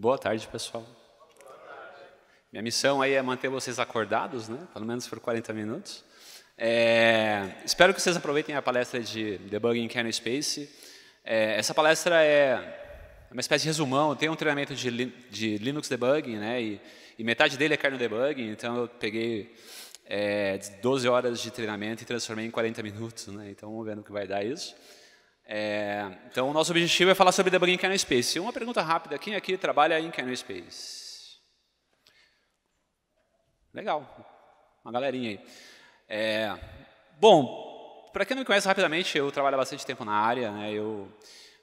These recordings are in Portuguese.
Boa tarde, pessoal. Boa tarde. Minha missão aí é manter vocês acordados, né? Pelo menos por 40 minutos. É, espero que vocês aproveitem a palestra de Debugging Kernel Space. É, essa palestra é uma espécie de resumão. Tem um treinamento de, de Linux debugging, né? E, e, metade dele é kernel debugging. Então eu peguei é, 12 horas de treinamento e transformei em 40 minutos, né? Então vamos ver no que vai dar isso. É, então, o nosso objetivo é falar sobre debugging kernel space. Uma pergunta rápida: quem aqui trabalha em kernel space? Legal, uma galerinha aí. É, bom, para quem não me conhece rapidamente, eu trabalho há bastante tempo na área. Né? Eu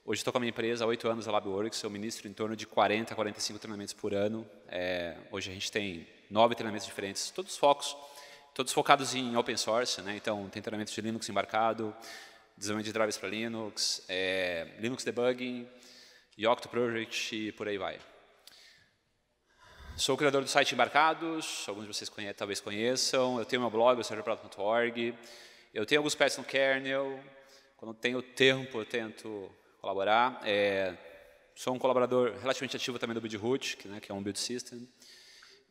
hoje estou com a minha empresa há oito anos, a LabWorks. Eu ministro em torno de 40 a 45 treinamentos por ano. É, hoje a gente tem nove treinamentos diferentes, todos focos, todos focados em open source. Né? Então, tem treinamentos de Linux embarcado desenvolvimento de drivers para Linux, é, Linux debugging, Yocto Project e por aí vai. Sou o criador do site Embarcados, alguns de vocês conhe talvez conheçam. Eu tenho meu blog, sergioprato.org. Eu tenho alguns pets no kernel. Quando tenho tempo, eu tento colaborar. É, sou um colaborador relativamente ativo também do BuildRoot, que, né, que é um build system.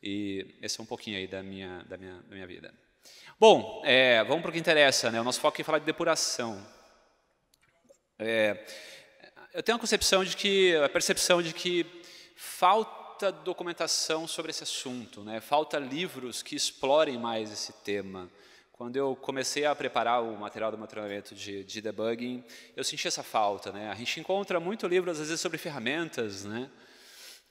E esse é um pouquinho aí da minha, da minha, da minha vida. Bom, é, vamos para o que interessa. Né? O nosso foco é falar de depuração. É, eu tenho a concepção de que, a percepção de que falta documentação sobre esse assunto, né? falta livros que explorem mais esse tema. Quando eu comecei a preparar o material do meu treinamento de, de debugging, eu senti essa falta. Né? A gente encontra muito livro, às vezes, sobre ferramentas, né?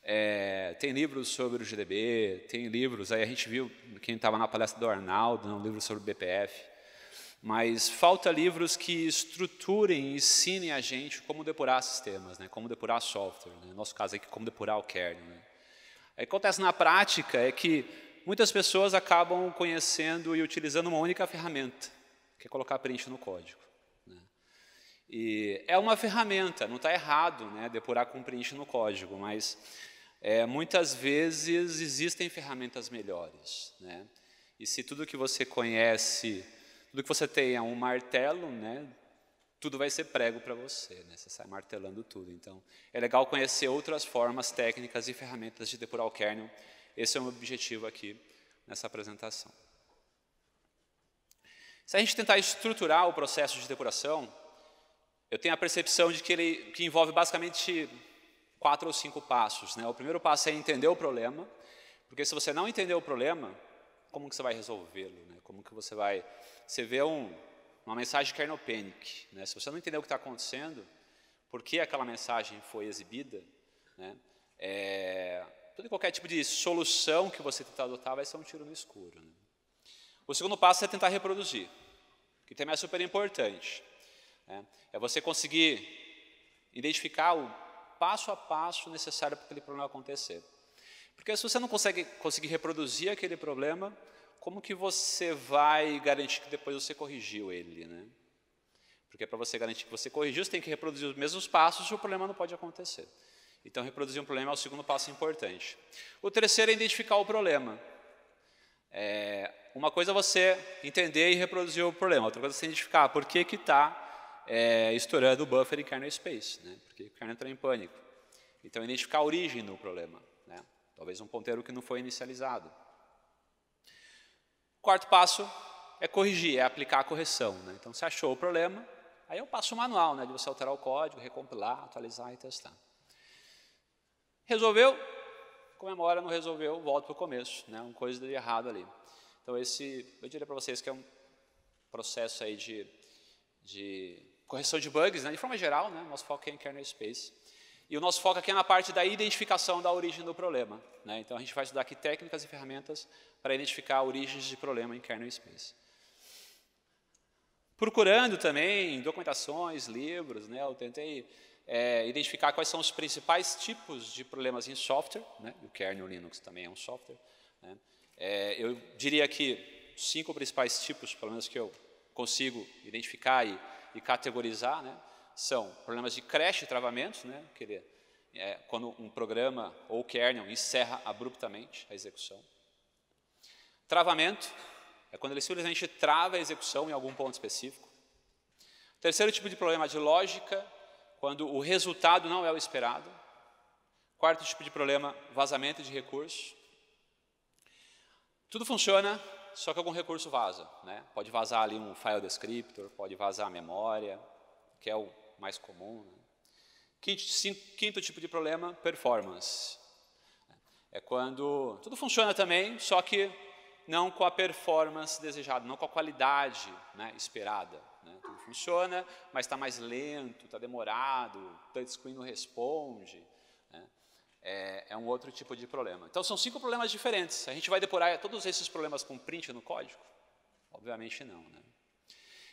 É, tem livros sobre o GDB, tem livros, aí a gente viu, quem estava na palestra do Arnaldo, né? um livro sobre o BPF mas falta livros que estruturem e ensinem a gente como depurar sistemas, né? como depurar software. Né? No nosso caso aqui, como depurar o kernel. Né? O que acontece na prática é que muitas pessoas acabam conhecendo e utilizando uma única ferramenta, que é colocar print no código. Né? E é uma ferramenta, não está errado né? depurar com print no código, mas é, muitas vezes existem ferramentas melhores. Né? E se tudo que você conhece tudo que você tenha é um martelo, né, tudo vai ser prego para você, né? você sai martelando tudo. Então, é legal conhecer outras formas, técnicas e ferramentas de depurar o kernel. Esse é o meu objetivo aqui nessa apresentação. Se a gente tentar estruturar o processo de depuração, eu tenho a percepção de que ele que envolve basicamente quatro ou cinco passos. Né? O primeiro passo é entender o problema, porque se você não entender o problema, como que você vai resolvê-lo? Né? Como que você vai você vê um, uma mensagem Kernopenic. Né? Se você não entender o que está acontecendo, por que aquela mensagem foi exibida, né? é, todo e qualquer tipo de solução que você tentar adotar vai ser um tiro no escuro. Né? O segundo passo é tentar reproduzir, que também é super importante. Né? É você conseguir identificar o passo a passo necessário para aquele problema acontecer. Porque se você não consegue conseguir reproduzir aquele problema, como que você vai garantir que depois você corrigiu ele, né? Porque para você garantir que você corrigiu, você tem que reproduzir os mesmos passos e o problema não pode acontecer. Então, reproduzir um problema é o segundo passo importante. O terceiro é identificar o problema. É, uma coisa é você entender e reproduzir o problema, outra coisa é você identificar por que está é, estourando o buffer em kernel space, né? porque o kernel entra em pânico. Então, identificar a origem do problema. Né? Talvez um ponteiro que não foi inicializado. Quarto passo é corrigir, é aplicar a correção. Né? Então, você achou o problema, aí eu passo o manual, né, de você alterar o código, recompilar, atualizar e testar. Resolveu? Comemora, não resolveu, volta para o começo. Né? Uma coisa de errado ali. Então, esse, eu diria para vocês que é um processo aí de, de correção de bugs, né? de forma geral, né? nosso foco é em kernel space. E o nosso foco aqui é na parte da identificação da origem do problema. Né? Então, a gente vai estudar aqui técnicas e ferramentas para identificar origens de problema em kernel space. Procurando também documentações, livros, né? eu tentei é, identificar quais são os principais tipos de problemas em software. Né? O kernel Linux também é um software. Né? É, eu diria que cinco principais tipos, pelo menos que eu consigo identificar e, e categorizar, né? são problemas de creche, travamentos, né, que ele, é, quando um programa ou kernel encerra abruptamente a execução. Travamento é quando ele simplesmente trava a execução em algum ponto específico. Terceiro tipo de problema de lógica, quando o resultado não é o esperado. Quarto tipo de problema, vazamento de recurso. Tudo funciona, só que algum recurso vaza. Né? Pode vazar ali um file descriptor, pode vazar a memória, que é o mais comum. Né? Quinto, tipo de problema, performance. É quando tudo funciona também, só que não com a performance desejada, não com a qualidade né, esperada. Né? Tudo funciona, mas está mais lento, está demorado, o touchscreen não responde. Né? É, é, um outro tipo de problema. Então, são cinco problemas diferentes. A gente vai depurar todos esses problemas com print no código? Obviamente não. Né?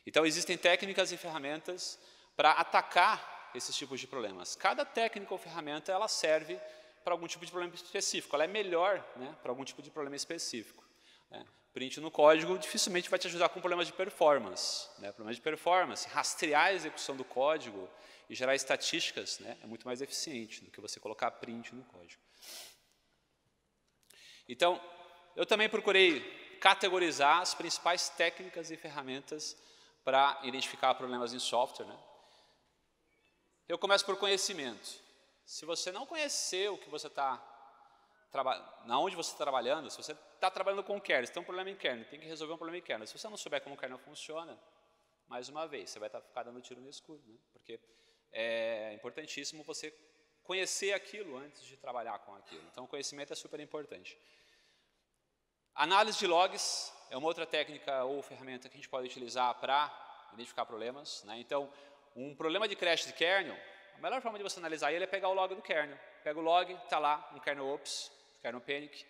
Então, existem técnicas e ferramentas para atacar esses tipos de problemas. Cada técnica ou ferramenta ela serve para algum tipo de problema específico, ela é melhor né, para algum tipo de problema específico. Né? Print no código dificilmente vai te ajudar com problemas de performance. Né? Problemas de performance, rastrear a execução do código e gerar estatísticas né, é muito mais eficiente do que você colocar print no código. Então, eu também procurei categorizar as principais técnicas e ferramentas para identificar problemas em software, né? Então, eu começo por conhecimento. Se você não conhecer o que você está na onde você está trabalhando, se você está trabalhando com kernel, se tem um problema em kernel, tem que resolver um problema em kernel. Se você não souber como o kernel funciona, mais uma vez, você vai estar tá dando tiro no escuro, né? porque é importantíssimo você conhecer aquilo antes de trabalhar com aquilo. Então, o conhecimento é super importante. Análise de logs é uma outra técnica ou ferramenta que a gente pode utilizar para identificar problemas. Né? Então, um problema de crash de kernel, a melhor forma de você analisar ele é pegar o log do kernel. Pega o log, está lá no kernel ops, kernel panic,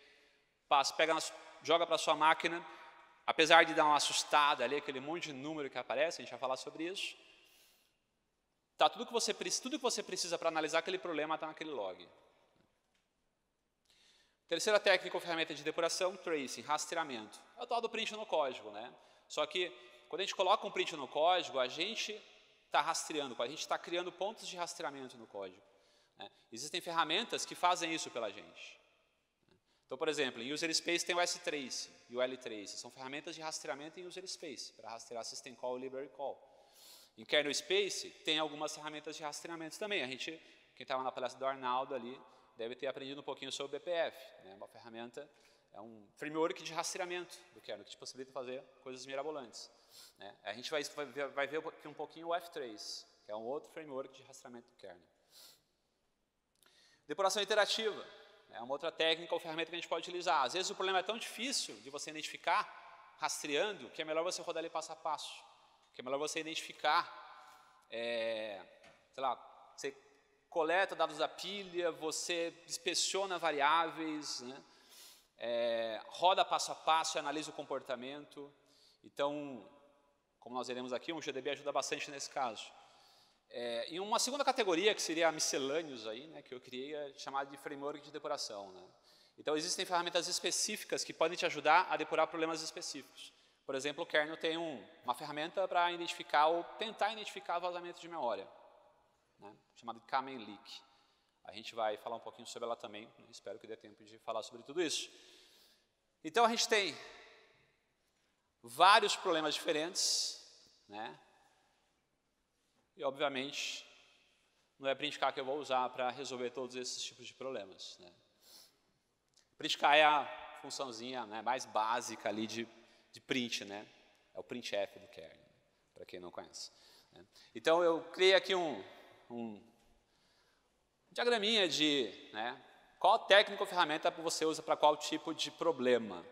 passa, pega, joga para sua máquina, apesar de dar uma assustada ali, aquele monte de número que aparece, a gente vai falar sobre isso, tá, tudo que você, tudo que você precisa para analisar aquele problema está naquele log. Terceira técnica ou ferramenta de depuração, tracing, rastreamento. É o tal do print no código, né? Só que, quando a gente coloca um print no código, a gente está rastreando, a gente está criando pontos de rastreamento no código. Né? Existem ferramentas que fazem isso pela gente. Então, por exemplo, em User Space tem o S3 e o L3, são ferramentas de rastreamento em User Space, para rastrear System Call e Library Call. Em Kernel Space tem algumas ferramentas de rastreamento também. A gente, quem estava na palestra do Arnaldo ali, deve ter aprendido um pouquinho sobre o BPF, né? uma ferramenta é um framework de rastreamento do kernel, é, que te possibilita fazer coisas mirabolantes. Né? A gente vai, vai ver aqui um pouquinho o F3, que é um outro framework de rastreamento do kernel. Depuração iterativa né? é uma outra técnica ou ferramenta que a gente pode utilizar. Às vezes o problema é tão difícil de você identificar rastreando que é melhor você rodar ele passo a passo, que é melhor você identificar, é, sei lá, você coleta dados da pilha, você inspeciona variáveis, né? é, roda passo a passo, analisa o comportamento. Então, como nós veremos aqui, um GDB ajuda bastante nesse caso. É, e uma segunda categoria, que seria a miscelâneos, aí, né, que eu é chamada de framework de depuração. Né? Então, existem ferramentas específicas que podem te ajudar a depurar problemas específicos. Por exemplo, o kernel tem um, uma ferramenta para identificar ou tentar identificar vazamentos de memória, né, chamada Kamen Leak. A gente vai falar um pouquinho sobre ela também, né, espero que dê tempo de falar sobre tudo isso. Então a gente tem vários problemas diferentes, né? E obviamente não é Priscar que eu vou usar para resolver todos esses tipos de problemas, né? Priscar é a funçãozinha né, mais básica ali de, de print, né? É o printf do kernel, né? para quem não conhece. Né? Então eu criei aqui um, um diagraminha de, né, qual técnica ou ferramenta você usa para qual tipo de problema?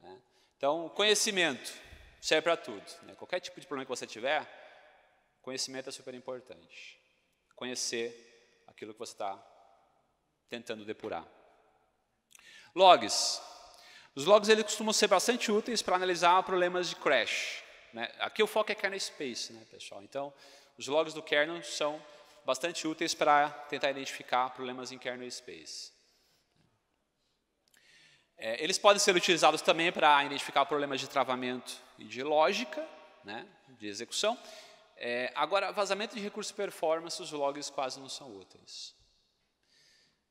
Né? Então, conhecimento serve para tudo. Né? Qualquer tipo de problema que você tiver, conhecimento é super importante. Conhecer aquilo que você está tentando depurar. Logs. Os logs eles costumam ser bastante úteis para analisar problemas de crash. Né? Aqui o foco é kernel space, né, pessoal? Então, os logs do kernel são bastante úteis para tentar identificar problemas em kernel space. É, eles podem ser utilizados também para identificar problemas de travamento e de lógica, né, de execução. É, agora, vazamento de recursos performance, os logs quase não são úteis.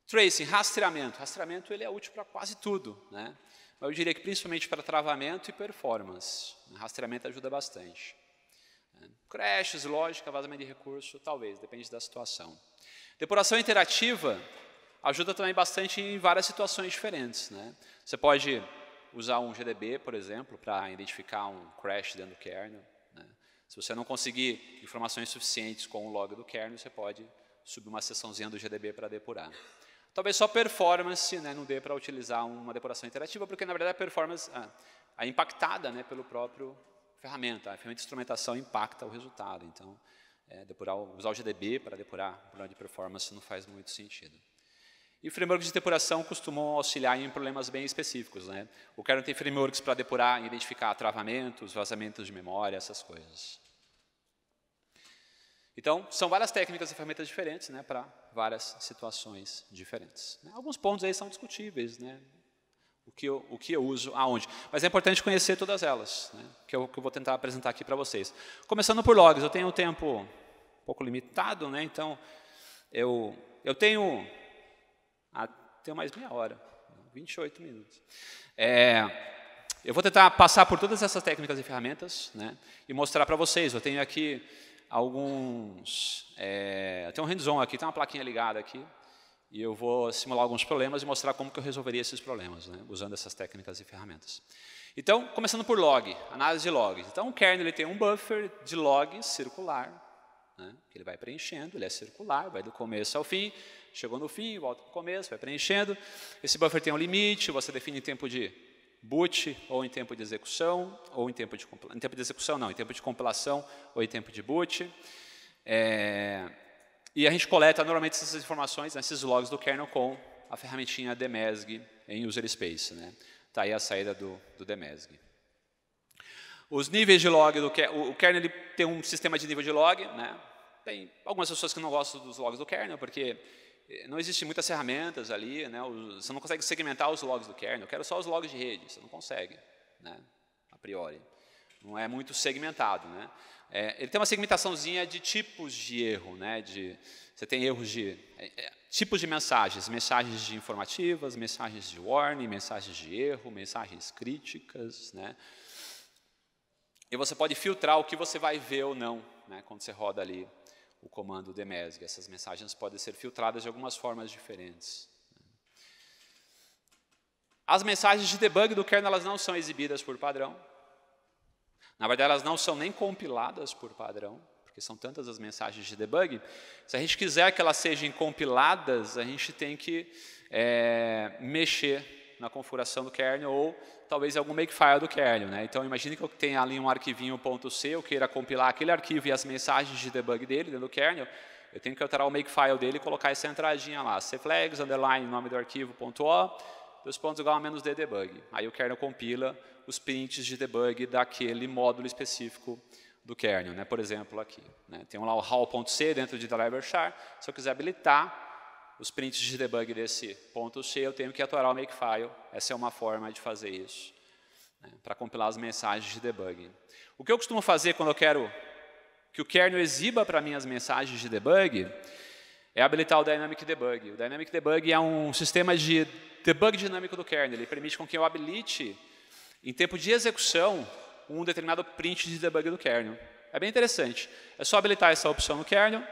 Tracing, rastreamento. Rastreamento ele é útil para quase tudo, né? Mas eu diria que principalmente para travamento e performance. Rastreamento ajuda bastante. É, crashes, lógica, vazamento de recurso, talvez, depende da situação. Depuração interativa ajuda também bastante em várias situações diferentes, né? Você pode usar um GDB, por exemplo, para identificar um crash dentro do kernel. Né? Se você não conseguir informações suficientes com o log do kernel, você pode subir uma seçãozinha do GDB para depurar. Talvez só performance né, não dê para utilizar uma depuração interativa, porque, na verdade, a performance ah, é impactada né, pelo próprio ferramenta. A ferramenta de instrumentação impacta o resultado. Então, é, depurar, usar o GDB para depurar o problema de performance não faz muito sentido. E frameworks de depuração costumam auxiliar em problemas bem específicos. Né? O Kernel tem frameworks para depurar e identificar travamentos, vazamentos de memória, essas coisas. Então, são várias técnicas e ferramentas diferentes né, para várias situações diferentes. Né? Alguns pontos aí são discutíveis, né? o, que eu, o que eu uso aonde. Mas é importante conhecer todas elas, né, que, eu, é que eu vou tentar apresentar aqui para vocês. Começando por logs, eu tenho um tempo um pouco limitado, né, então eu, eu tenho até mais meia hora, 28 minutos. É, eu vou tentar passar por todas essas técnicas e ferramentas né, e mostrar para vocês. Eu tenho aqui alguns... É, tem um hands-on aqui, tem uma plaquinha ligada aqui. E eu vou simular alguns problemas e mostrar como que eu resolveria esses problemas, né, usando essas técnicas e ferramentas. Então, começando por log, análise de logs. Então, o kernel ele tem um buffer de log circular, né, que ele vai preenchendo, ele é circular, vai do começo ao fim, chegou no fim, volta para o começo, vai preenchendo. Esse buffer tem um limite, você define em tempo de boot, ou em tempo de execução, ou em tempo de, em tempo de execução não, em tempo de compilação, ou em tempo de boot. É, e a gente coleta normalmente essas informações, esses logs do kernel com a ferramentinha demesg em user space. Né? Tá aí a saída do, do demesg. Os níveis de log do kernel, o kernel tem um sistema de nível de log, né? Tem algumas pessoas que não gostam dos logs do kernel porque não existem muitas ferramentas ali, né? você não consegue segmentar os logs do kernel. Eu quero só os logs de rede, você não consegue, né? a priori. Não é muito segmentado. Né? É, ele tem uma segmentaçãozinha de tipos de erro, né? de, você tem erros de é, é tipos de mensagens, mensagens de informativas, mensagens de warning, mensagens de erro, mensagens críticas, né? E você pode filtrar o que você vai ver ou não, né? Quando você roda ali o comando DMESG. Essas mensagens podem ser filtradas de algumas formas diferentes. As mensagens de debug do kernel elas não são exibidas por padrão. Na verdade, elas não são nem compiladas por padrão, porque são tantas as mensagens de debug. Se a gente quiser que elas sejam compiladas, a gente tem que é, mexer na configuração do kernel ou talvez algum makefile do kernel. Né? Então, imagine que eu tenha ali um arquivinho .c, eu queira compilar aquele arquivo e as mensagens de debug dele dentro do kernel, eu tenho que alterar o makefile dele e colocar essa entradinha lá, cflags, underline, nome do arquivo, ponto .o, dois pontos igual a menos d debug. Aí o kernel compila os prints de debug daquele módulo específico do kernel, né? por exemplo, aqui. Né? Tem lá o how.c dentro de driver char, se eu quiser habilitar, os prints de debug desse ponto C, eu tenho que atorar o makefile. Essa é uma forma de fazer isso, né, para compilar as mensagens de debug. O que eu costumo fazer quando eu quero que o kernel exiba para mim as mensagens de debug é habilitar o Dynamic Debug. O Dynamic Debug é um sistema de debug dinâmico do kernel. Ele permite com que eu habilite, em tempo de execução, um determinado print de debug do kernel. É bem interessante. É só habilitar essa opção no kernel,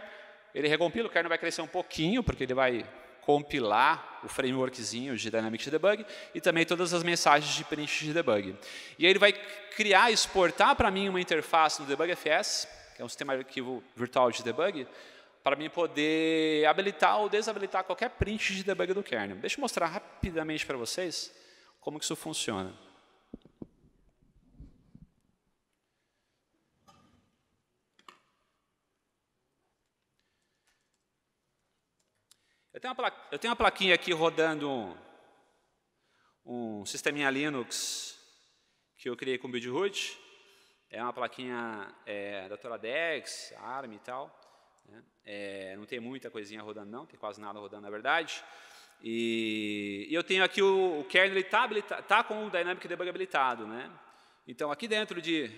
ele recompila, o kernel vai crescer um pouquinho, porque ele vai compilar o frameworkzinho de Dynamics Debug e também todas as mensagens de print de debug. E aí ele vai criar, exportar para mim uma interface no DebugFS, que é um sistema de arquivo virtual de debug, para mim poder habilitar ou desabilitar qualquer print de debug do kernel. Deixa eu mostrar rapidamente para vocês como que isso funciona. Eu tenho uma, plaquinha, eu tenho uma plaquinha aqui rodando um, um, sisteminha Linux que eu criei com o Buildroot. É uma plaquinha é, da Toradex, ARM e tal. Né? É, não tem muita coisinha rodando, não. Tem quase nada rodando, na verdade. E, e eu tenho aqui o, o kernel, ele está tá com o Dynamic Debug habilitado. Né? Então, aqui dentro de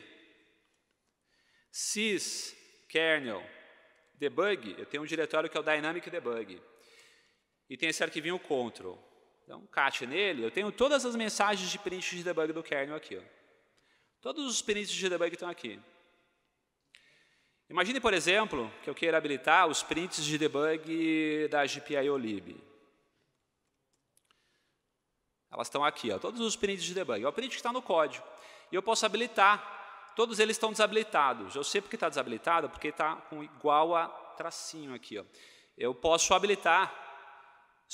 sys kernel debug, eu tenho um diretório que é o dynamic debug e tem esse arquivinho control. Então, um cat nele, eu tenho todas as mensagens de print de debug do kernel aqui. Ó. Todos os prints de debug estão aqui. Imagine, por exemplo, que eu queira habilitar os prints de debug da GPIO lib. Elas estão aqui, ó, todos os prints de debug. É o print que está no código. E eu posso habilitar. Todos eles estão desabilitados. Eu sei porque está desabilitado, porque está com igual a tracinho aqui. Ó. Eu posso habilitar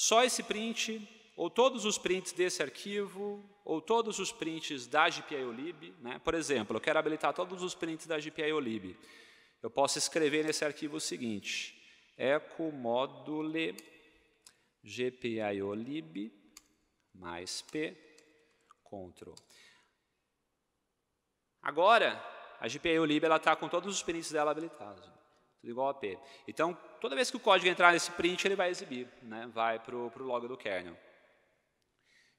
só esse print, ou todos os prints desse arquivo, ou todos os prints da GPIOLib. Né? Por exemplo, eu quero habilitar todos os prints da GPIOLib. Eu posso escrever nesse arquivo o seguinte, eco module gpiolib mais p control. Agora, a GPIOLib está com todos os prints dela habilitados, tudo igual a p. Então, toda vez que o código entrar nesse print, ele vai exibir, né? vai para o log do kernel.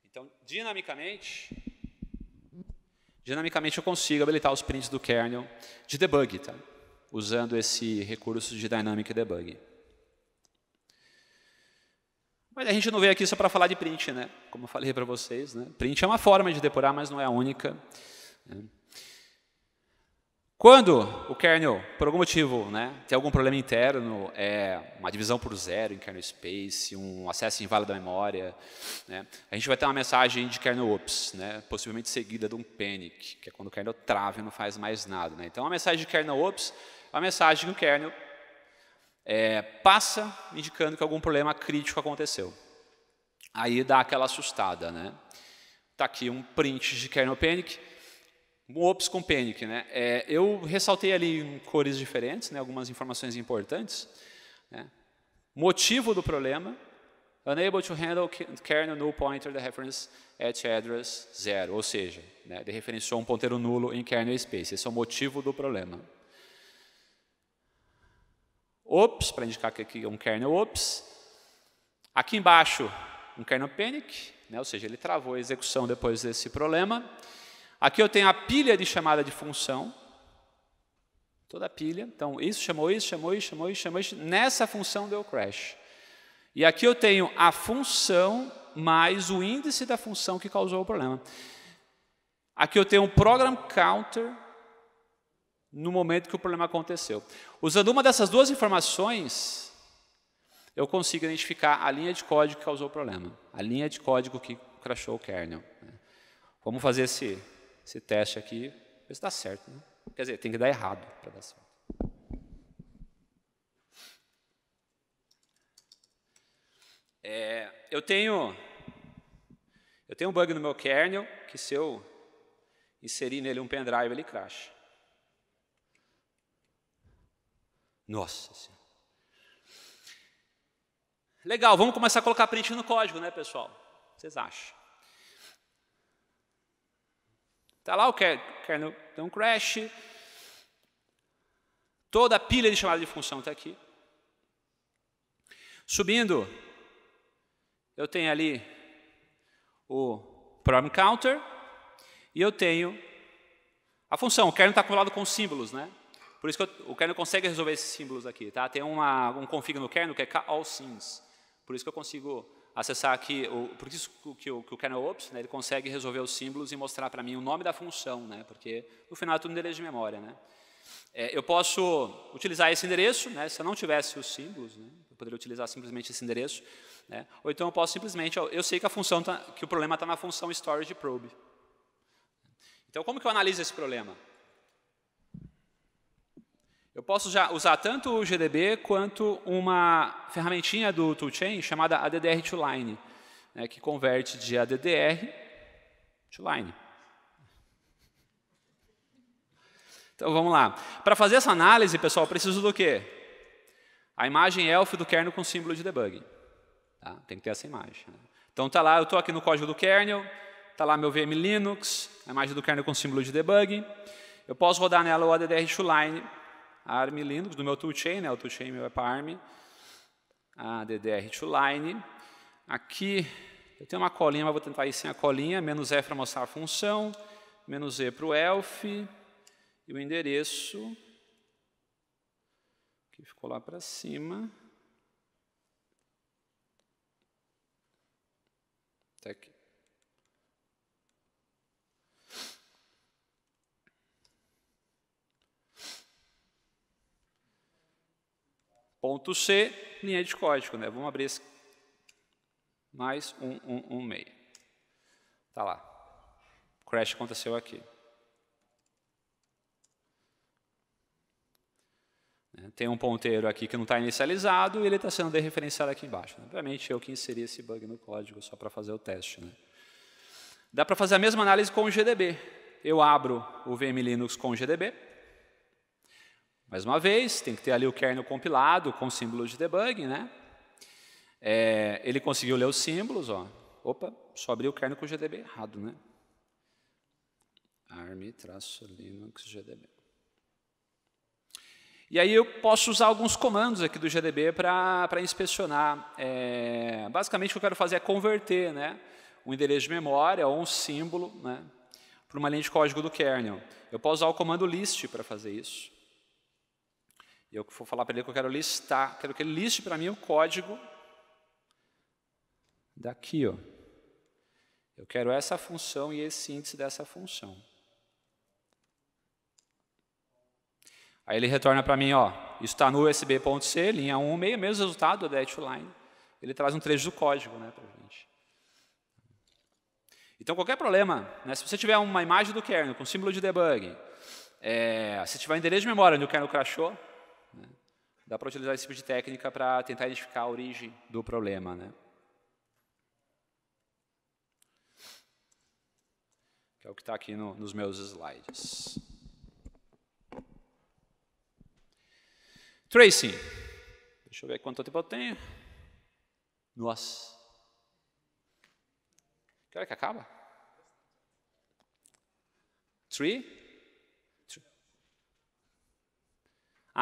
Então, dinamicamente, dinamicamente eu consigo habilitar os prints do kernel de debug, tá? usando esse recurso de dynamic debug. Mas a gente não veio aqui só para falar de print, né? Como eu falei para vocês, né? Print é uma forma de depurar, mas não é a única. Né? Quando o kernel, por algum motivo, né, tem algum problema interno, é uma divisão por zero em kernel space, um acesso inválido à memória, né, a gente vai ter uma mensagem de kernel ops, né, possivelmente seguida de um panic, que é quando o kernel trava e não faz mais nada. Né. Então, a mensagem de kernel ops é uma mensagem que o kernel é, passa indicando que algum problema crítico aconteceu. Aí dá aquela assustada. Está né. Tá aqui um print de kernel panic, um Ops com Panic, né? É, eu ressaltei ali em cores diferentes, né, algumas informações importantes. Né? Motivo do problema, unable to handle kernel null pointer the reference at address zero, ou seja, né, ele referenciou um ponteiro nulo em kernel space. Esse é o motivo do problema. Ops, para indicar que aqui é um kernel ops. Aqui embaixo, um kernel panic, né, ou seja, ele travou a execução depois desse problema. Aqui eu tenho a pilha de chamada de função, toda a pilha. Então, isso chamou isso, chamou isso, chamou isso, chamou isso. Nessa função deu crash. E aqui eu tenho a função mais o índice da função que causou o problema. Aqui eu tenho o program counter no momento que o problema aconteceu. Usando uma dessas duas informações, eu consigo identificar a linha de código que causou o problema, a linha de código que crashou o kernel. Vamos fazer esse esse teste aqui, ver se dá certo. Né? Quer dizer, tem que dar errado para dar certo. É, eu tenho eu tenho um bug no meu kernel que se eu inserir nele um pendrive ele cracha. Nossa Senhora. Legal, vamos começar a colocar print no código, né, pessoal? Vocês acham? Está lá o kernel dá um crash. Toda a pilha de chamada de função está aqui. Subindo, eu tenho ali o problem counter e eu tenho a função. O kernel está acumulado com símbolos, né? Por isso que eu, o kernel consegue resolver esses símbolos aqui, tá? Tem uma, um config no kernel que é all scenes. Por isso que eu consigo acessar aqui, o, por isso que o, que o kernel ops, né, ele consegue resolver os símbolos e mostrar para mim o nome da função, né, porque no final é tudo endereço de memória. Né. É, eu posso utilizar esse endereço, né, se eu não tivesse os símbolos, né, eu poderia utilizar simplesmente esse endereço, né, ou então eu posso simplesmente, eu sei que, a função tá, que o problema está na função storage probe. Então, como que eu analiso esse problema? Eu posso já usar tanto o GDB quanto uma ferramentinha do toolchain chamada ADDR Toline, né, que converte de ADDR line Então vamos lá. Para fazer essa análise, pessoal, preciso do quê? A imagem ELF do kernel com símbolo de debug. Tá? Tem que ter essa imagem. Né? Então tá lá, eu estou aqui no código do kernel, tá lá meu VM Linux, a imagem do kernel com símbolo de debug. Eu posso rodar nela o ADDR line ARM Linux, do meu toolchain, né? o toolchain meu é para ARM, a DDR toline. Aqui eu tenho uma colinha, mas vou tentar ir sem a colinha, menos E para mostrar a função, menos E para o elf, e o endereço, que ficou lá para cima, até tá aqui. Ponto C, linha de código, né? Vamos abrir esse. Mais um, um, um meio. Tá lá. O crash aconteceu aqui. Né? Tem um ponteiro aqui que não está inicializado e ele está sendo dereferenciado aqui embaixo. Obviamente, eu que inseri esse bug no código só para fazer o teste. Né? Dá para fazer a mesma análise com o GDB. Eu abro o VM Linux com o GDB, mais uma vez, tem que ter ali o kernel compilado com símbolo de debug, né? É, ele conseguiu ler os símbolos, ó. Opa, só abriu o kernel com o GDB errado, né? arm-linux GDB. E aí eu posso usar alguns comandos aqui do GDB para inspecionar. É, basicamente, o que eu quero fazer é converter né, um endereço de memória ou um símbolo né, para uma linha de código do kernel. Eu posso usar o comando list para fazer isso. E eu vou falar para ele que eu quero listar, quero que ele liste para mim o código daqui. Ó. Eu quero essa função e esse índice dessa função. Aí ele retorna para mim, ó, isso está no usb.c, linha meio, mesmo resultado do line. Ele traz um trecho do código né, para a gente. Então, qualquer problema, né, se você tiver uma imagem do kernel com símbolo de debug, é, se tiver endereço de memória onde o kernel crashou, Dá para utilizar esse tipo de técnica para tentar identificar a origem do problema. Né? Que é o que está aqui no, nos meus slides. Tracing. Deixa eu ver quanto tempo eu tenho. Nossa. Que hora que acaba? Three?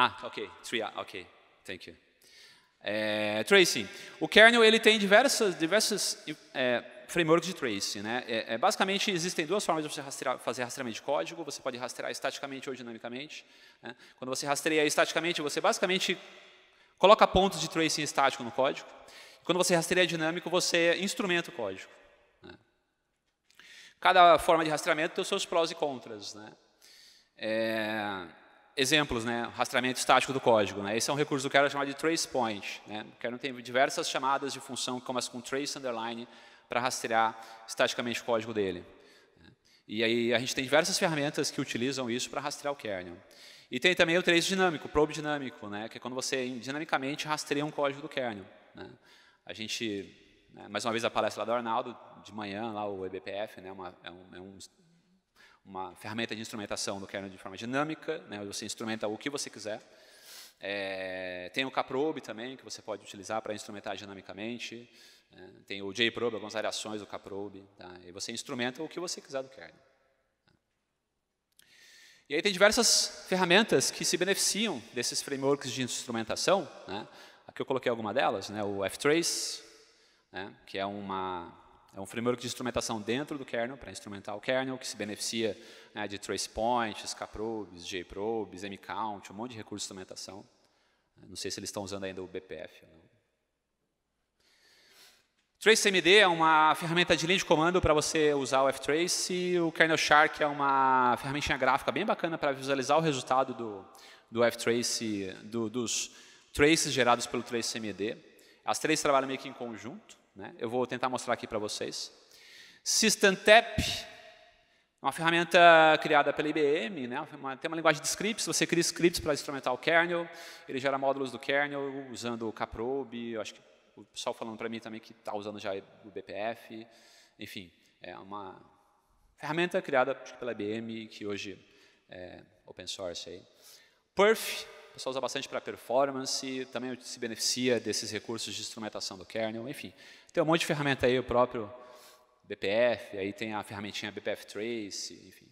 Ah, ok, 3 ah, ok, thank you. É, tracing. O kernel ele tem diversas, diversos é, frameworks de tracing. Né? É, é, basicamente, existem duas formas de você rastrear, fazer rastreamento de código. Você pode rastrear estaticamente ou dinamicamente. Né? Quando você rastreia estaticamente, você basicamente coloca pontos de tracing estático no código. Quando você rastreia dinâmico, você instrumenta o código. Né? Cada forma de rastreamento tem os seus prós e contras. Né? É exemplos, né? rastreamento estático do código. Né? Esse é um recurso do kernel chamado de trace point. Né? O kernel tem diversas chamadas de função que começam com trace underline para rastrear estaticamente o código dele. Né. E aí a gente tem diversas ferramentas que utilizam isso para rastrear o kernel. E tem também o trace dinâmico, probe dinâmico, né? que é quando você dinamicamente rastreia um código do kernel. Né? A gente, né, mais uma vez a palestra lá do Arnaldo, de manhã, lá o EBPF, né? Uma, é um, é um uma ferramenta de instrumentação do kernel de forma dinâmica, né, onde você instrumenta o que você quiser. É, tem o Caprobe também, que você pode utilizar para instrumentar dinamicamente. É, tem o JProbe, algumas variações do Caprobe. Tá, e você instrumenta o que você quiser do kernel. Tá? E aí tem diversas ferramentas que se beneficiam desses frameworks de instrumentação. Né, aqui eu coloquei alguma delas, né, o Ftrace, né, que é uma é um framework de instrumentação dentro do kernel, para instrumentar o kernel, que se beneficia né, de tracepoints, kprobes, jprobes, mcount, um monte de recursos de instrumentação. Não sei se eles estão usando ainda o BPF não. TraceMD é uma ferramenta de linha de comando para você usar o ftrace e o Kernel Shark é uma ferramentinha gráfica bem bacana para visualizar o resultado do, do ftrace, do, dos traces gerados pelo TraceMD. As três trabalham meio que em conjunto. Né? Eu vou tentar mostrar aqui para vocês. SystemTap, uma ferramenta criada pela IBM, né? tem uma linguagem de scripts, você cria scripts para instrumentar o kernel, ele gera módulos do kernel usando o Caprobe, acho que o pessoal falando para mim também que está usando já o BPF, enfim, é uma ferramenta criada pela IBM que hoje é open source aí. Perf pessoal usa bastante para performance, também se beneficia desses recursos de instrumentação do kernel, enfim. Tem um monte de ferramenta aí, o próprio BPF, aí tem a ferramentinha BPF Trace, enfim.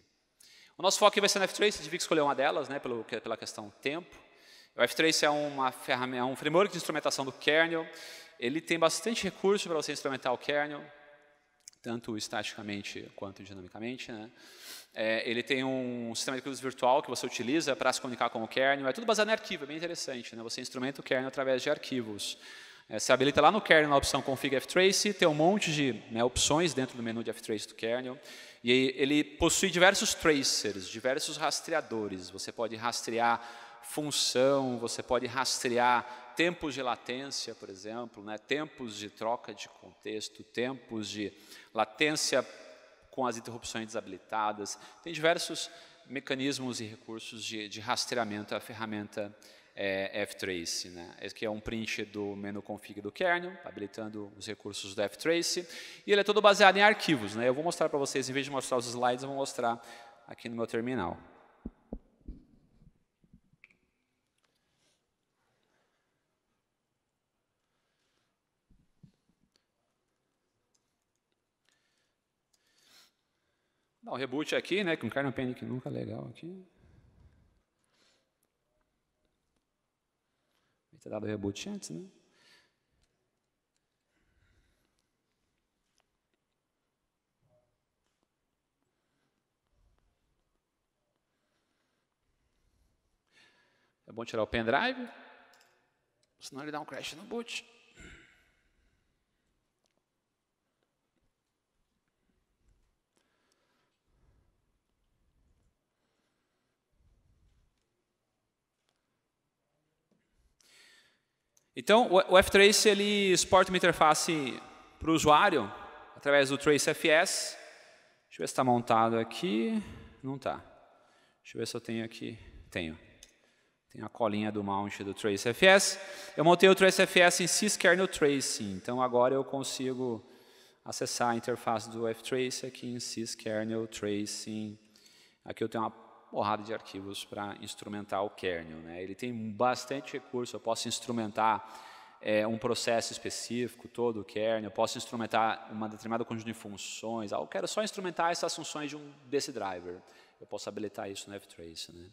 O nosso foco aqui vai ser no F-Trace, tive que escolher uma delas, né, pelo, pela questão tempo. O F-Trace é uma ferramenta, é um framework de instrumentação do kernel. Ele tem bastante recurso para você instrumentar o kernel tanto estaticamente quanto dinamicamente. Né? É, ele tem um sistema de cruz virtual que você utiliza para se comunicar com o kernel. É tudo baseado em arquivo, é bem interessante. Né? Você instrumenta o kernel através de arquivos. É, habilita lá no kernel na opção config ftrace, tem um monte de né, opções dentro do menu de ftrace do kernel. E ele possui diversos tracers, diversos rastreadores. Você pode rastrear função, você pode rastrear tempos de latência, por exemplo, né? tempos de troca de contexto, tempos de latência com as interrupções desabilitadas. Tem diversos mecanismos e recursos de, de rastreamento da ferramenta é, eh, Ftrace. Né? Esse aqui é um print do menu config do kernel, habilitando os recursos do Ftrace. E ele é todo baseado em arquivos. Né? Eu vou mostrar para vocês, em vez de mostrar os slides, eu vou mostrar aqui no meu terminal. Dá um reboot aqui, né? Com carne panic nunca é legal aqui. Deve ter dado reboot antes, né? É bom tirar o pendrive, senão ele dá um crash no boot. Então, o F-Trace ele exporta uma interface para o usuário através do TraceFS. Deixa eu ver se está montado aqui. Não está. Deixa eu ver se eu tenho aqui. Tenho. Tem a colinha do mount do TraceFS. Eu montei o TraceFS em syskernel tracing. Então, agora eu consigo acessar a interface do F-Trace aqui em syskernel tracing. Aqui eu tenho uma porrada de arquivos para instrumentar o kernel. Né? Ele tem bastante recurso, eu posso instrumentar é, um processo específico, todo o kernel, eu posso instrumentar uma determinada conjunto de funções, ah, eu quero só instrumentar essas funções de um, desse driver. Eu posso habilitar isso no F-Trace. Né?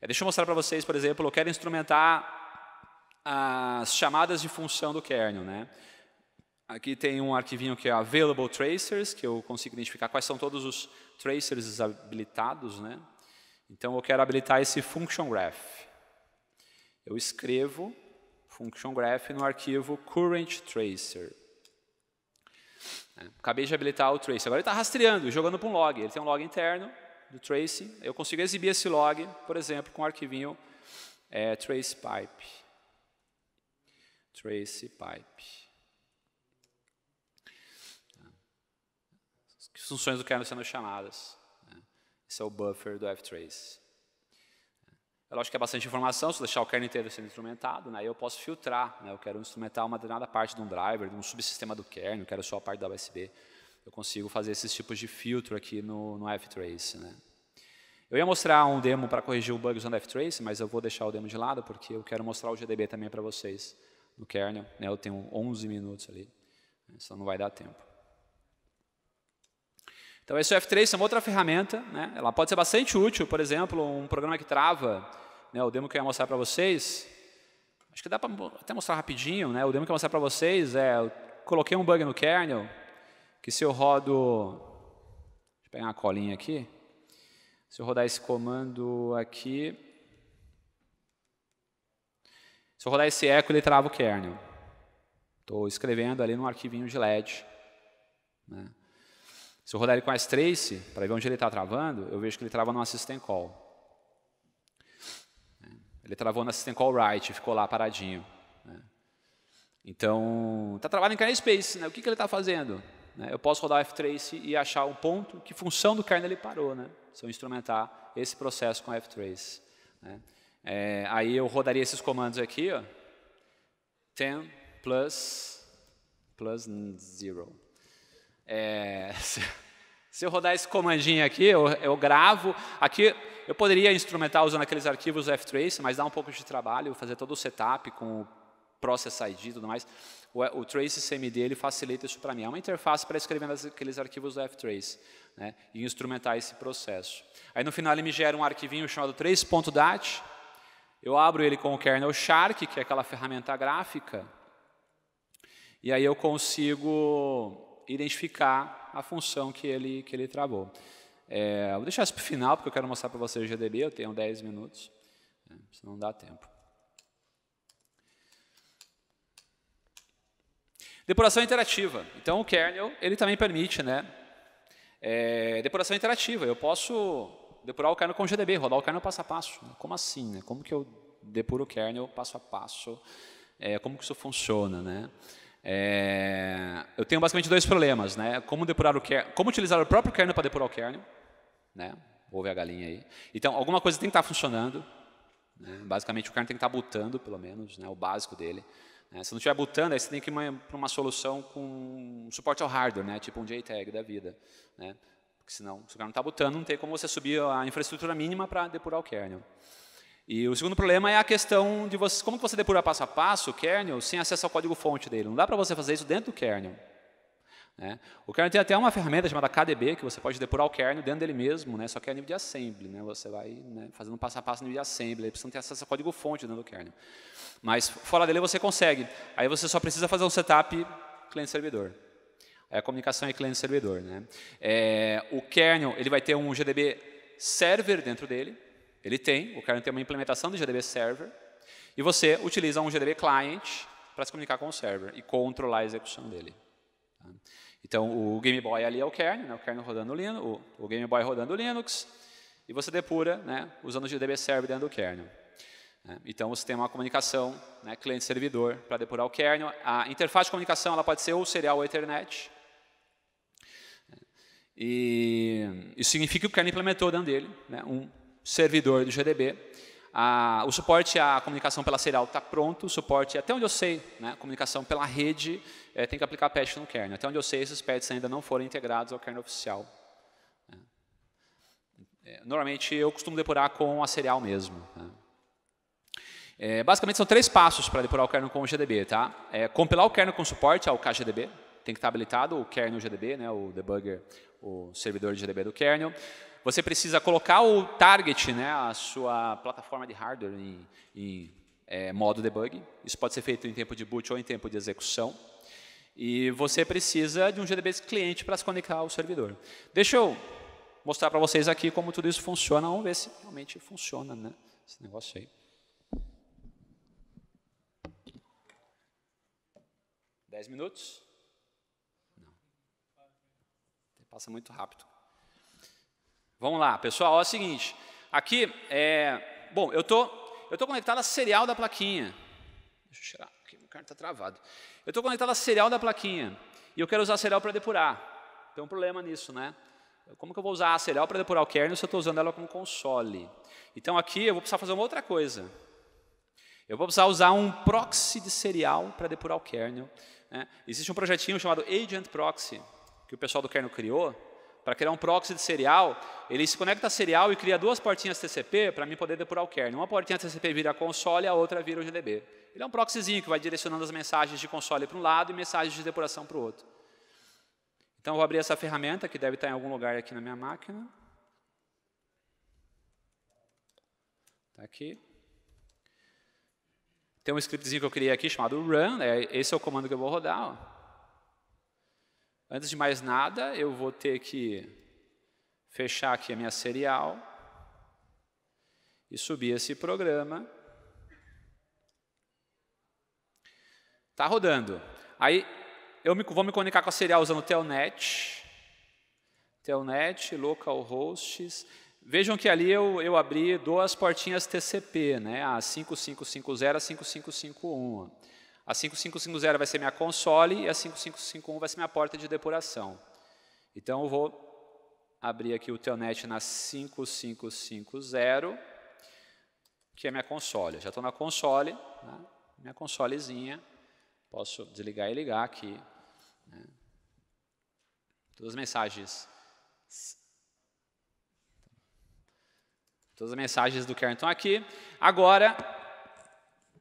É, deixa eu mostrar para vocês, por exemplo, eu quero instrumentar as chamadas de função do kernel. Né? Aqui tem um arquivinho que é available tracers, que eu consigo identificar quais são todos os tracers habilitados, né? Então eu quero habilitar esse function graph. Eu escrevo function graph no arquivo current tracer. É, acabei de habilitar o trace. Agora ele está rastreando, jogando para um log. Ele tem um log interno do trace. Eu consigo exibir esse log, por exemplo, com o arquivinho é, trace pipe. Trace pipe. Tá. As funções do kernel sendo chamadas. Esse é o buffer do ftrace. É lógico que é bastante informação, se eu deixar o kernel inteiro sendo instrumentado, né, eu posso filtrar. Né, eu quero instrumentar uma determinada parte de um driver, de um subsistema do kernel, eu quero só a parte da USB. Eu consigo fazer esses tipos de filtro aqui no, no ftrace. Né. Eu ia mostrar um demo para corrigir o bug usando ftrace, mas eu vou deixar o demo de lado, porque eu quero mostrar o GDB também para vocês no kernel. Né, eu tenho 11 minutos ali, né, não vai dar tempo. Então, esse F3 é uma outra ferramenta, né? ela pode ser bastante útil, por exemplo, um programa que trava, né? o demo que eu ia mostrar para vocês, acho que dá para até mostrar rapidinho, né? o demo que eu ia mostrar para vocês é, eu coloquei um bug no kernel, que se eu rodo, deixa eu pegar uma colinha aqui, se eu rodar esse comando aqui, se eu rodar esse echo, ele trava o kernel. Estou escrevendo ali num arquivinho de LED. Né? Se eu rodar ele com as trace, para ver onde ele está travando, eu vejo que ele trava no assistente call. É. Ele travou no assistente call right, ficou lá paradinho. Né. Então, está travado em kernel space, né? o que, que ele está fazendo? Né, eu posso rodar o ftrace e achar um ponto que função do kernel ele parou, né? se eu instrumentar esse processo com ftrace. Né? É, aí eu rodaria esses comandos aqui, ó, 10 plus, plus zero. É, se, se, eu rodar esse comandinho aqui, eu, eu, gravo. Aqui eu poderia instrumentar usando aqueles arquivos F-Trace, mas dá um pouco de trabalho, fazer todo o setup com o Process ID e tudo mais. O, o Trace CMD ele facilita isso para mim. É uma interface para escrever aqueles arquivos do F-Trace né, e instrumentar esse processo. Aí no final ele me gera um arquivinho chamado 3.dat. Eu abro ele com o kernel Shark, que é aquela ferramenta gráfica, e aí eu consigo identificar a função que ele, que ele travou. É, vou deixar isso para o final, porque eu quero mostrar para vocês o GDB, eu tenho 10 minutos, né, senão não dá tempo. Depuração interativa. Então, o kernel ele também permite né, é, depuração interativa. Eu posso depurar o kernel com GDB, rodar o kernel passo a passo. Como assim? Né? Como que eu depuro o kernel passo a passo? É, como que isso funciona? Né? É, eu tenho basicamente dois problemas, né? Como depurar o kernel, como utilizar o próprio kernel para depurar o kernel, né? Ouve a galinha aí. Então, alguma coisa tem que estar tá funcionando. Né? Basicamente, o kernel tem que estar tá botando, pelo menos, né? O básico dele. Né? Se não estiver botando, aí você tem que ir para uma solução com suporte ao hardware, né? Tipo um JTAG da vida, né? Porque senão, se o kernel não está botando, não tem como você subir a infraestrutura mínima para depurar o kernel. E o segundo problema é a questão de você, como que você depura passo a passo o kernel sem acesso ao código-fonte dele. Não dá para você fazer isso dentro do kernel. Né? O kernel tem até uma ferramenta chamada KDB, que você pode depurar o kernel dentro dele mesmo, né? só que é a nível de assembly. Né? Você vai né, fazendo passo a passo a nível de assembly, precisa ter acesso ao código-fonte dentro do kernel. Mas fora dele você consegue. Aí você só precisa fazer um setup cliente-servidor. É a comunicação é cliente-servidor. Né? É, o kernel ele vai ter um GDB server dentro dele, ele tem, o kernel tem uma implementação do GDB Server, e você utiliza um GDB Client para se comunicar com o server e controlar a execução dele. Tá? Então, o Game Boy ali é o kernel, né, o kernel rodando Linux, o, Game Boy rodando Linux, e você depura né, usando o GDB Server dentro do kernel. Né? Então, você tem uma comunicação né, cliente-servidor para depurar o kernel. A interface de comunicação ela pode ser ou serial ou Ethernet. Né? E isso significa que o kernel implementou dentro dele né, um servidor do GDB. Ah, o suporte à comunicação pela serial está pronto, o suporte, até onde eu sei, né, comunicação pela rede, é, tem que aplicar patch no kernel. Até onde eu sei, esses patches ainda não foram integrados ao kernel oficial. Né. É, normalmente, eu costumo depurar com a serial mesmo. Né. É, basicamente, são três passos para depurar o kernel com o GDB. Tá? É, compilar o kernel com suporte ao KGDB, tem que estar tá habilitado o kernel GDB, né, o debugger, o servidor de GDB do kernel. Você precisa colocar o target, né, a sua plataforma de hardware em, em é, modo debug. Isso pode ser feito em tempo de boot ou em tempo de execução. E você precisa de um GDBase cliente para se conectar ao servidor. Deixa eu mostrar para vocês aqui como tudo isso funciona. Vamos ver se realmente funciona né, esse negócio aí. 10 minutos? Não. Passa muito rápido. Vamos lá, pessoal, ó, é o seguinte. Aqui, é, bom, eu tô, estou tô conectado a serial da plaquinha. Deixa eu tirar, aqui meu carro está travado. Eu estou conectado a serial da plaquinha e eu quero usar a serial para depurar. Tem um problema nisso, né? Como que eu vou usar a serial para depurar o kernel se eu estou usando ela como console? Então aqui eu vou precisar fazer uma outra coisa. Eu vou precisar usar um proxy de serial para depurar o kernel. Né? Existe um projetinho chamado Agent Proxy, que o pessoal do kernel criou, para criar um proxy de serial, ele se conecta a serial e cria duas portinhas TCP para mim poder depurar o kernel. Uma portinha TCP vira console, e a outra vira o GDB. Ele é um proxyzinho que vai direcionando as mensagens de console para um lado e mensagens de depuração para o outro. Então, eu vou abrir essa ferramenta, que deve estar em algum lugar aqui na minha máquina. Está aqui. Tem um scriptzinho que eu criei aqui chamado run, né? esse é o comando que eu vou rodar. Ó. Antes de mais nada, eu vou ter que fechar aqui a minha serial e subir esse programa. Está rodando. Aí eu me, vou me conectar com a serial usando Telnet. Telnet, localhosts. Vejam que ali eu, eu abri duas portinhas TCP, né? a 5550 a 5551. A 5550 vai ser minha console e a 5551 vai ser minha porta de depuração. Então eu vou abrir aqui o telnet na 5550, que é minha console. Já estou na console, né? minha consolezinha. Posso desligar e ligar aqui. Né? Todas as mensagens Todas as mensagens do Kern estão aqui. Agora,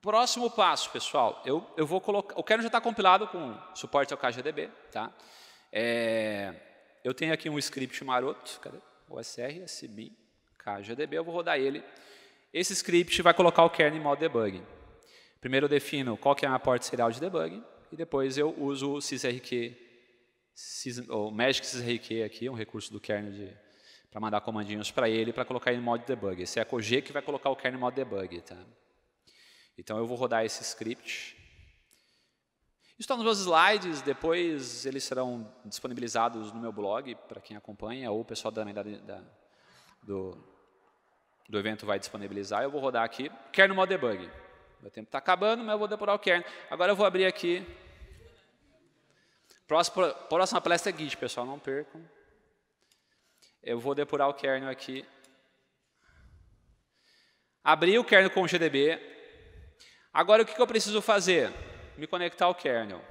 Próximo passo, pessoal, eu, eu vou colocar. O Kernel já está compilado com suporte ao KGDB, tá? É, eu tenho aqui um script maroto, cadê? OSR, SB, KGDB, eu vou rodar ele. Esse script vai colocar o kernel em modo debug. Primeiro eu defino qual que é a porta serial de debug, e depois eu uso o sysrq, sys, ou magic sysrq aqui, um recurso do kernel para mandar comandinhos para ele, para colocar ele em modo debug. Esse é a G que vai colocar o kernel em modo debug, tá? Então eu vou rodar esse script. Isso está nos meus slides, depois eles serão disponibilizados no meu blog, para quem acompanha, ou o pessoal da, da, do, do evento vai disponibilizar. Eu vou rodar aqui, kernel mode debug. Meu tempo está acabando, mas eu vou depurar o kernel. Agora eu vou abrir aqui. Próxima, próxima palestra é Git, pessoal, não percam. Eu vou depurar o kernel aqui. Abri o kernel com o GDB, Agora, o que eu preciso fazer? Me conectar ao kernel.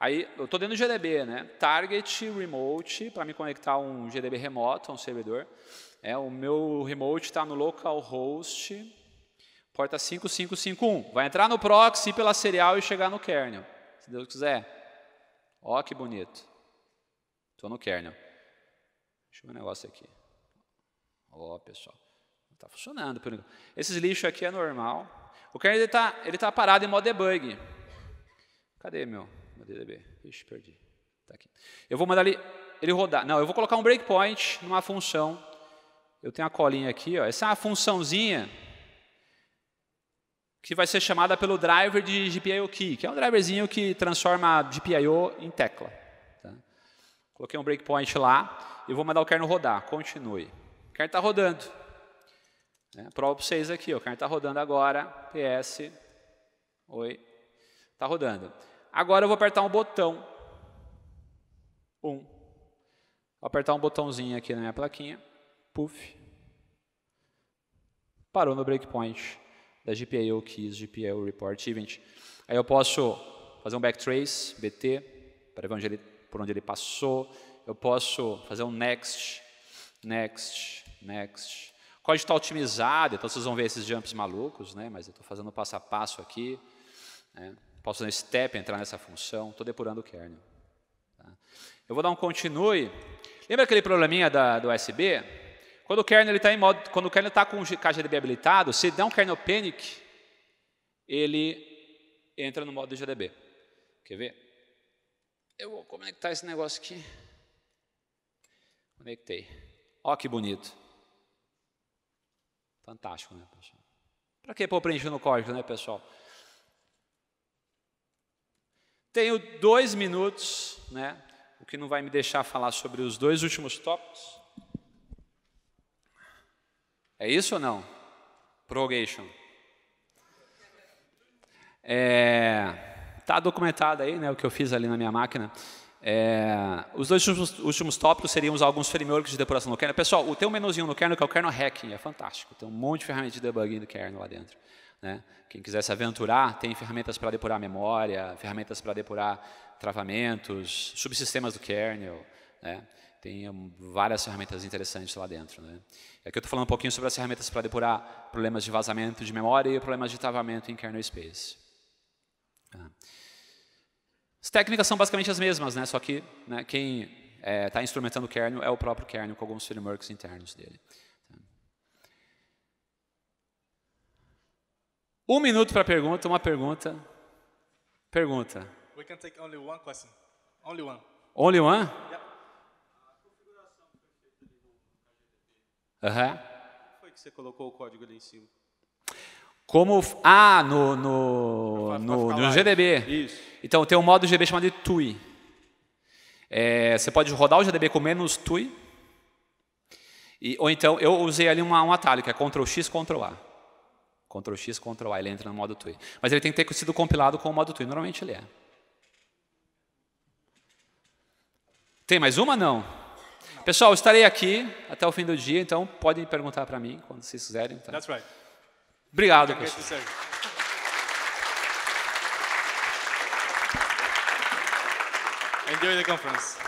Aí, eu estou dentro do GDB, né? Target remote, para me conectar a um GDB remoto, a um servidor. É, o meu remote está no localhost, porta 5551. Vai entrar no proxy pela serial e chegar no kernel, se Deus quiser. Ó, que bonito. Estou no kernel. Deixa eu ver um negócio aqui. Ó, pessoal. Está funcionando. Esses lixos aqui é normal. O kernel está ele tá parado em modo debug. Cadê meu, meu DDB? Ixi, perdi. Tá aqui. Eu vou mandar ele, ele rodar. Não, eu vou colocar um breakpoint numa função. Eu tenho a colinha aqui. Ó. Essa é uma funçãozinha que vai ser chamada pelo driver de GPIO key, que é um driverzinho que transforma GPIO em tecla. Tá? Coloquei um breakpoint lá e vou mandar o kernel rodar. Continue. O kernel está rodando. Né? Prova para vocês aqui, ó, o carne está rodando agora, PS, oi, está rodando. Agora eu vou apertar um botão, 1. Um. Vou apertar um botãozinho aqui na minha plaquinha, puff, parou no breakpoint da GPIO Keys, GPIO Report Event. Aí eu posso fazer um backtrace, BT, para ver onde ele, por onde ele passou. Eu posso fazer um next, next, next, o código está otimizado, então vocês vão ver esses jumps malucos, né? mas eu estou fazendo passo a passo aqui. Né? Posso fazer um step, entrar nessa função, estou depurando o kernel. Tá? Eu vou dar um continue. Lembra aquele probleminha da, do USB? Quando o kernel está em modo, quando o kernel está com o KGDB habilitado, se der um kernel panic, ele entra no modo GDB. Quer ver? Eu vou conectar esse negócio aqui. Conectei. Olha que bonito. Fantástico, né, pessoal? Para que pôr preenchido no código, né, pessoal? Tenho dois minutos, né? O que não vai me deixar falar sobre os dois últimos tópicos. É isso ou não? Prorogation. É, tá documentado aí, né, o que eu fiz ali na minha máquina. É, os dois últimos, últimos tópicos seriam alguns frameworks de depuração no kernel. Pessoal, tem um menuzinho no kernel que é o kernel hacking, é fantástico. Tem um monte de ferramentas de debugging do kernel lá dentro. Né? Quem quiser se aventurar, tem ferramentas para depurar memória, ferramentas para depurar travamentos, subsistemas do kernel. Né? Tem hum, várias ferramentas interessantes lá dentro. Né? Aqui é eu estou falando um pouquinho sobre as ferramentas para depurar problemas de vazamento de memória e problemas de travamento em kernel space. Ah. As técnicas são basicamente as mesmas, né? só que né, quem está é, tá instrumentando o kernel é o próprio kernel com alguns frameworks internos dele. Um minuto para pergunta, uma pergunta. Pergunta. We can take only one question. Only one. Only one? Yeah. A configuração perfeita Aham. Como Foi que você colocou o código ali em cima. Como. Ah, no. No, no, no GDB. Isso. Então tem um modo GDB chamado de TUI. É, você pode rodar o GDB com menos TUI. E, ou então, eu usei ali uma, um atalho, que é Ctrl X, Ctrl A. Ctrl X, Ctrl A, ele entra no modo TUI. Mas ele tem que ter sido compilado com o modo TUI. Normalmente ele é. Tem mais uma? Não. Pessoal, estarei aqui até o fim do dia, então podem perguntar para mim quando vocês quiserem. Tá? That's right. Obrigado, Obrigado pastor. Enjoy the conference.